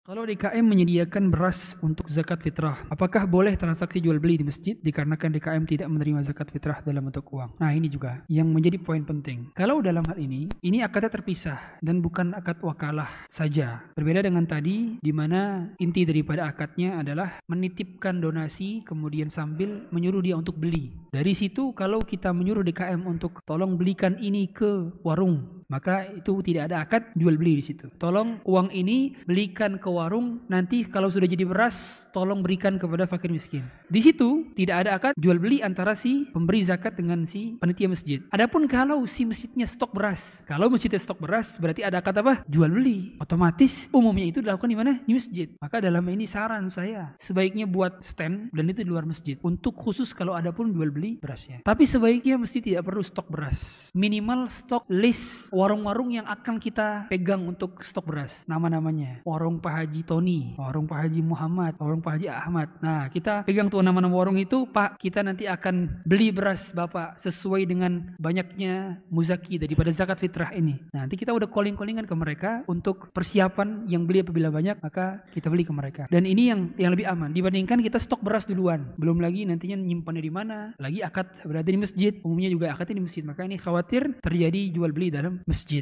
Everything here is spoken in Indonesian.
Kalau DKM menyediakan beras untuk zakat fitrah, apakah boleh transaksi jual beli di masjid dikarenakan DKM tidak menerima zakat fitrah dalam bentuk uang? Nah, ini juga yang menjadi poin penting. Kalau dalam hal ini, ini akadnya terpisah dan bukan akad wakalah saja. Berbeda dengan tadi di mana inti daripada akadnya adalah menitipkan donasi kemudian sambil menyuruh dia untuk beli. Dari situ kalau kita menyuruh DKM untuk tolong belikan ini ke warung maka itu tidak ada akad jual beli di situ. Tolong uang ini belikan ke warung nanti kalau sudah jadi beras tolong berikan kepada fakir miskin. Di situ tidak ada akad jual beli antara si pemberi zakat dengan si panitia masjid. Adapun kalau si masjidnya stok beras, kalau masjidnya stok beras berarti ada akad apa? Jual beli. Otomatis umumnya itu dilakukan di mana? Di masjid. Maka dalam ini saran saya sebaiknya buat stand dan itu di luar masjid untuk khusus kalau ada pun jual beli berasnya. Tapi sebaiknya mesti tidak perlu stok beras. Minimal stok list warung-warung yang akan kita pegang untuk stok beras. Nama-namanya. Warung Pak Haji Tony, Warung Pak Haji Muhammad, Warung Pak Haji Ahmad. Nah, kita pegang tuh nama-nama warung itu, Pak, kita nanti akan beli beras Bapak sesuai dengan banyaknya muzaki daripada zakat fitrah ini. Nah, nanti kita udah calling-callingan ke mereka untuk persiapan yang beli apabila banyak, maka kita beli ke mereka. Dan ini yang yang lebih aman dibandingkan kita stok beras duluan. Belum lagi nantinya nyimpannya di mana, lagi akad berada di masjid, umumnya juga akad di masjid. Maka ini khawatir terjadi jual beli dalam masjid.